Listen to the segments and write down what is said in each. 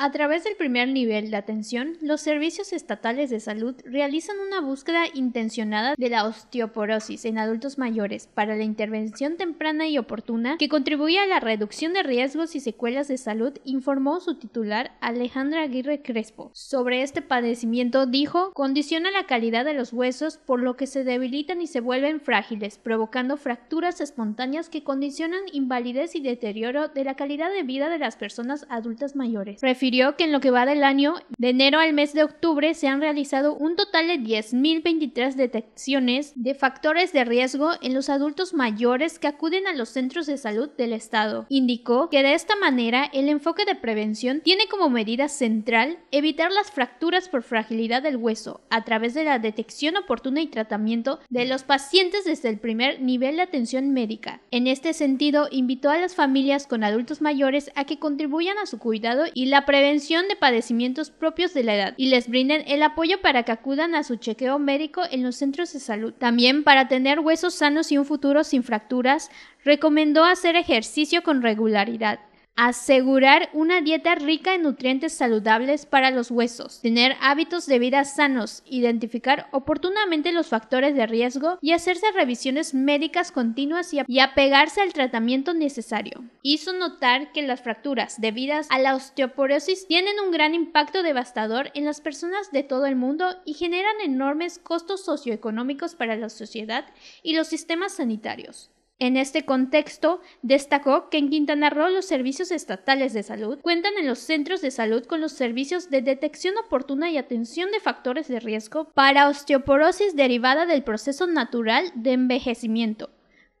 A través del primer nivel de atención, los servicios estatales de salud realizan una búsqueda intencionada de la osteoporosis en adultos mayores para la intervención temprana y oportuna que contribuye a la reducción de riesgos y secuelas de salud, informó su titular Alejandra Aguirre Crespo. Sobre este padecimiento dijo, condiciona la calidad de los huesos por lo que se debilitan y se vuelven frágiles, provocando fracturas espontáneas que condicionan invalidez y deterioro de la calidad de vida de las personas adultas mayores que en lo que va del año, de enero al mes de octubre, se han realizado un total de 10.023 detecciones de factores de riesgo en los adultos mayores que acuden a los centros de salud del Estado. Indicó que de esta manera el enfoque de prevención tiene como medida central evitar las fracturas por fragilidad del hueso a través de la detección oportuna y tratamiento de los pacientes desde el primer nivel de atención médica. En este sentido, invitó a las familias con adultos mayores a que contribuyan a su cuidado y la prevención prevención de padecimientos propios de la edad y les brinden el apoyo para que acudan a su chequeo médico en los centros de salud. También para tener huesos sanos y un futuro sin fracturas, recomendó hacer ejercicio con regularidad Asegurar una dieta rica en nutrientes saludables para los huesos, tener hábitos de vida sanos, identificar oportunamente los factores de riesgo y hacerse revisiones médicas continuas y, apegarse al tratamiento necesario. Hizo notar que las fracturas debidas a la osteoporosis tienen un gran impacto devastador en las personas de todo el mundo y generan enormes costos socioeconómicos para la sociedad y los sistemas sanitarios. En este contexto, destacó que en Quintana Roo los servicios estatales de salud cuentan en los centros de salud con los servicios de detección oportuna y atención de factores de riesgo para osteoporosis derivada del proceso natural de envejecimiento.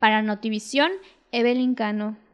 Para Notivisión, Evelyn Cano.